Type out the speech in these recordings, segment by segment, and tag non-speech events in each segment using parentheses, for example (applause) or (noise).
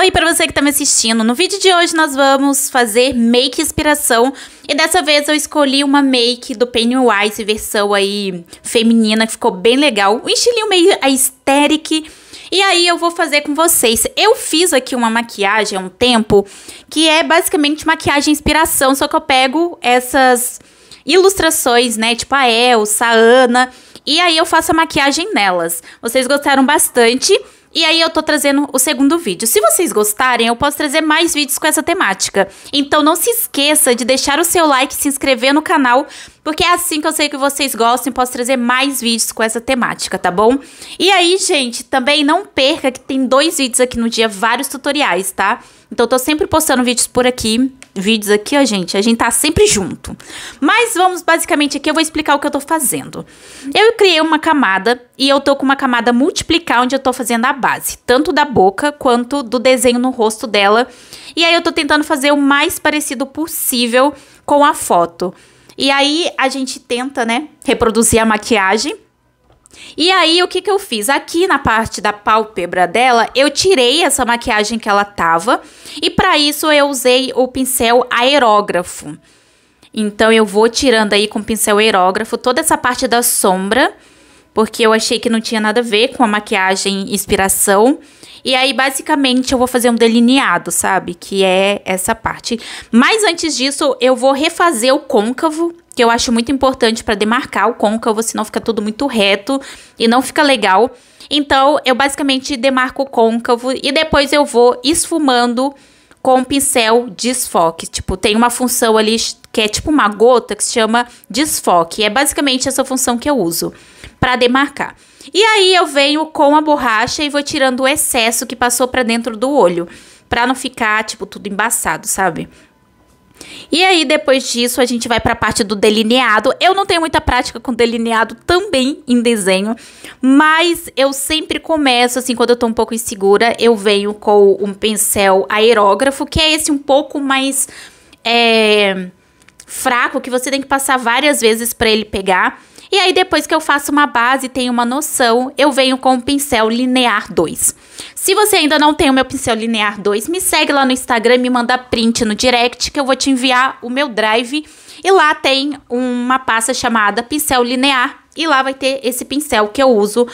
Oi para você que está me assistindo. No vídeo de hoje nós vamos fazer make inspiração e dessa vez eu escolhi uma make do Pennywise versão aí feminina que ficou bem legal, um estilinho meio aesthetic. E aí eu vou fazer com vocês. Eu fiz aqui uma maquiagem há um tempo que é basicamente maquiagem inspiração, só que eu pego essas ilustrações, né, tipo a Elsa, a Ana, e aí eu faço a maquiagem nelas. Vocês gostaram bastante? E aí eu tô trazendo o segundo vídeo. Se vocês gostarem, eu posso trazer mais vídeos com essa temática. Então não se esqueça de deixar o seu like, se inscrever no canal, porque é assim que eu sei que vocês gostam e posso trazer mais vídeos com essa temática, tá bom? E aí, gente, também não perca que tem dois vídeos aqui no dia, vários tutoriais, tá? Então eu tô sempre postando vídeos por aqui vídeos aqui, ó, gente, a gente tá sempre junto. Mas vamos, basicamente, aqui eu vou explicar o que eu tô fazendo. Eu criei uma camada e eu tô com uma camada multiplicar onde eu tô fazendo a base, tanto da boca quanto do desenho no rosto dela. E aí eu tô tentando fazer o mais parecido possível com a foto. E aí a gente tenta, né, reproduzir a maquiagem e aí, o que, que eu fiz? Aqui na parte da pálpebra dela, eu tirei essa maquiagem que ela tava. E para isso, eu usei o pincel aerógrafo. Então, eu vou tirando aí com o pincel aerógrafo toda essa parte da sombra. Porque eu achei que não tinha nada a ver com a maquiagem inspiração. E aí, basicamente, eu vou fazer um delineado, sabe? Que é essa parte. Mas antes disso, eu vou refazer o côncavo que eu acho muito importante para demarcar o côncavo, senão fica tudo muito reto e não fica legal. Então, eu basicamente demarco o côncavo e depois eu vou esfumando com um pincel desfoque. Tipo, tem uma função ali que é tipo uma gota que se chama desfoque. É basicamente essa função que eu uso para demarcar. E aí eu venho com a borracha e vou tirando o excesso que passou para dentro do olho, para não ficar tipo tudo embaçado, sabe? E aí, depois disso, a gente vai para a parte do delineado. Eu não tenho muita prática com delineado também em desenho, mas eu sempre começo, assim, quando eu tô um pouco insegura, eu venho com um pincel aerógrafo, que é esse um pouco mais é, fraco, que você tem que passar várias vezes para ele pegar. E aí depois que eu faço uma base e tenho uma noção, eu venho com o pincel linear 2. Se você ainda não tem o meu pincel linear 2, me segue lá no Instagram, me manda print no direct que eu vou te enviar o meu drive e lá tem uma pasta chamada pincel linear e lá vai ter esse pincel que eu uso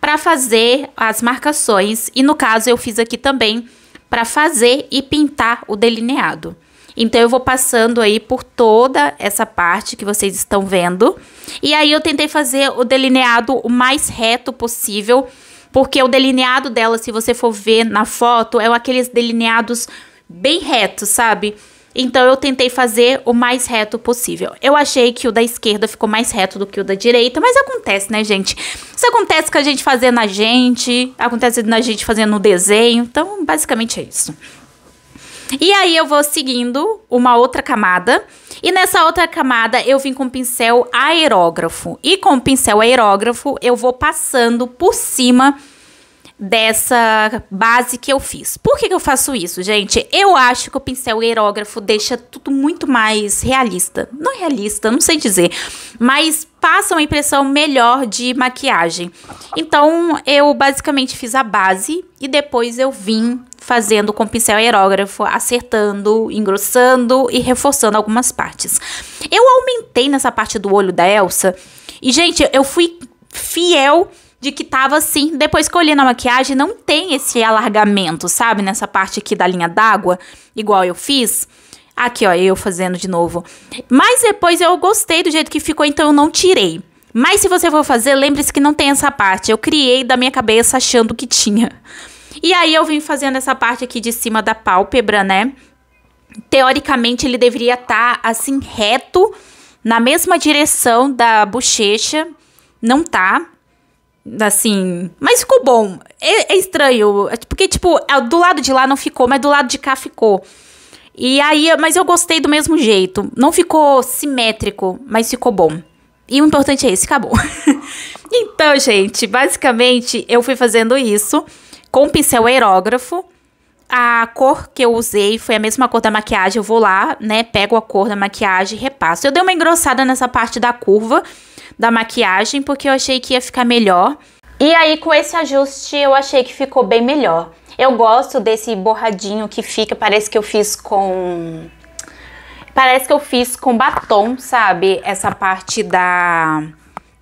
para fazer as marcações e no caso eu fiz aqui também para fazer e pintar o delineado. Então eu vou passando aí por toda essa parte que vocês estão vendo. E aí eu tentei fazer o delineado o mais reto possível, porque o delineado dela, se você for ver na foto, é aqueles delineados bem retos, sabe? Então eu tentei fazer o mais reto possível. Eu achei que o da esquerda ficou mais reto do que o da direita, mas acontece, né, gente? Isso acontece com a gente fazendo na gente, acontece na gente fazendo no desenho, então basicamente é isso. E aí eu vou seguindo uma outra camada. E nessa outra camada eu vim com pincel aerógrafo. E com o pincel aerógrafo eu vou passando por cima dessa base que eu fiz. Por que, que eu faço isso, gente? Eu acho que o pincel aerógrafo deixa tudo muito mais realista. Não é realista, não sei dizer, mas passa uma impressão melhor de maquiagem. Então, eu basicamente fiz a base e depois eu vim fazendo com pincel aerógrafo, acertando, engrossando e reforçando algumas partes. Eu aumentei nessa parte do olho da Elsa e, gente, eu fui fiel de que tava assim. Depois que eu olhei na maquiagem, não tem esse alargamento, sabe? Nessa parte aqui da linha d'água, igual eu fiz. Aqui, ó, eu fazendo de novo. Mas depois eu gostei do jeito que ficou, então eu não tirei. Mas se você for fazer, lembre-se que não tem essa parte. Eu criei da minha cabeça achando que tinha. E aí eu vim fazendo essa parte aqui de cima da pálpebra, né? Teoricamente ele deveria estar tá, assim reto, na mesma direção da bochecha. Não tá assim. Mas ficou bom. É, é estranho. É porque, tipo, é, do lado de lá não ficou, mas do lado de cá ficou. E aí, mas eu gostei do mesmo jeito. Não ficou simétrico, mas ficou bom. E o importante é esse, acabou. (laughs) então, gente, basicamente eu fui fazendo isso com pincel aerógrafo a cor que eu usei foi a mesma cor da maquiagem. Eu vou lá, né, pego a cor da maquiagem e repasso. Eu dei uma engrossada nessa parte da curva da maquiagem, porque eu achei que ia ficar melhor. E aí, com esse ajuste, eu achei que ficou bem melhor. Eu gosto desse borradinho que fica, parece que eu fiz com... Parece que eu fiz com batom, sabe? Essa parte da...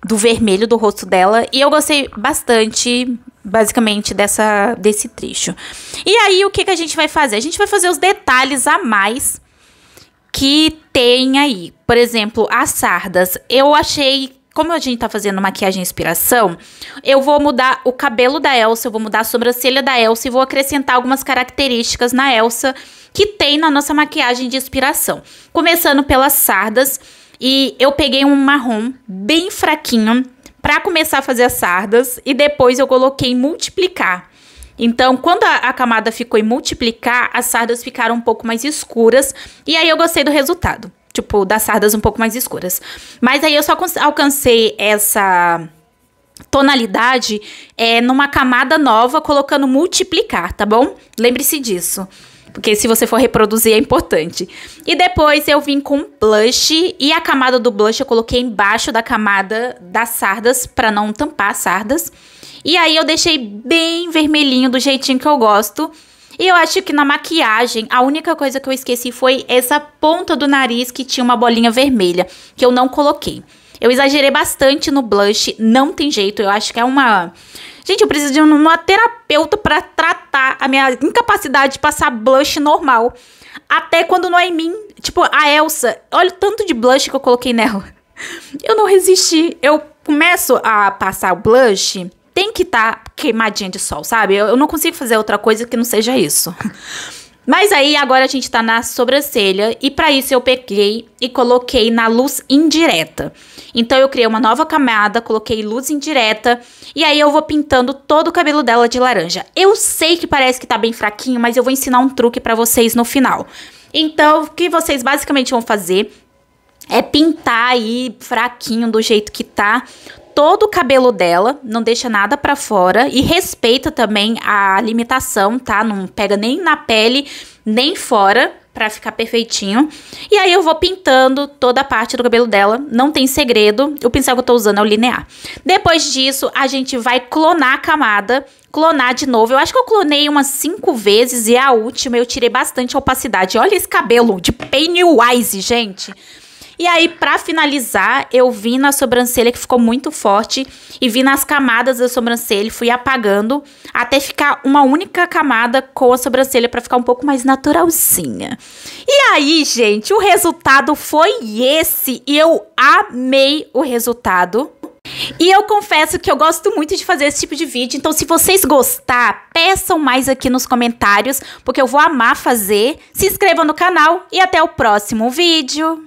do vermelho do rosto dela. E eu gostei bastante basicamente dessa desse trecho. E aí o que que a gente vai fazer? A gente vai fazer os detalhes a mais que tem aí. Por exemplo, as sardas. Eu achei como a gente tá fazendo maquiagem inspiração, eu vou mudar o cabelo da Elsa, eu vou mudar a sobrancelha da Elsa e vou acrescentar algumas características na Elsa que tem na nossa maquiagem de inspiração. Começando pelas sardas, e eu peguei um marrom bem fraquinho para começar a fazer as sardas e depois eu coloquei multiplicar. Então, quando a, a, camada ficou em multiplicar, as sardas ficaram um pouco mais escuras e aí eu gostei do resultado, tipo, das sardas um pouco mais escuras. Mas aí eu só alcancei essa tonalidade é, numa camada nova colocando multiplicar, tá bom? Lembre-se disso porque se você for reproduzir é importante. E depois eu vim com blush e a camada do blush eu coloquei embaixo da camada das sardas para não tampar as sardas. E aí eu deixei bem vermelhinho do jeitinho que eu gosto. E eu acho que na maquiagem, a única coisa que eu esqueci foi essa ponta do nariz que tinha uma bolinha vermelha, que eu não coloquei. Eu exagerei bastante no blush, não tem jeito, eu acho que é uma Gente, eu preciso de uma terapeuta para tratar a minha incapacidade de passar blush normal. Até quando não é em mim. Tipo, a Elsa. Olha o tanto de blush que eu coloquei nela. Eu não resisti. Eu começo a passar o blush. Tem que estar tá queimadinha de sol, sabe? Eu, eu não consigo fazer outra coisa que não seja isso. Mas aí agora a gente tá na sobrancelha e para isso eu peguei e coloquei na luz indireta. Então eu criei uma nova camada, coloquei luz indireta e aí eu vou pintando todo o cabelo dela de laranja. Eu sei que parece que tá bem fraquinho, mas eu vou ensinar um truque para vocês no final. Então, o que vocês basicamente vão fazer é pintar aí fraquinho do jeito que tá todo o cabelo dela, não deixa nada para fora e respeita também a limitação, tá? Não pega nem na pele, nem fora para ficar perfeitinho. E aí eu vou pintando toda a parte do cabelo dela, não tem segredo. O pincel que eu tô usando é o linear. Depois disso, a gente vai clonar a camada, clonar de novo. Eu acho que eu clonei umas cinco vezes e a última eu tirei bastante opacidade. Olha esse cabelo de Pennywise, gente. E aí, para finalizar, eu vi na sobrancelha que ficou muito forte e vi nas camadas da sobrancelha, fui apagando até ficar uma única camada com a sobrancelha para ficar um pouco mais naturalzinha. E aí, gente, o resultado foi esse e eu amei o resultado. E eu confesso que eu gosto muito de fazer esse tipo de vídeo, então se vocês gostar, peçam mais aqui nos comentários, porque eu vou amar fazer. Se inscrevam no canal e até o próximo vídeo.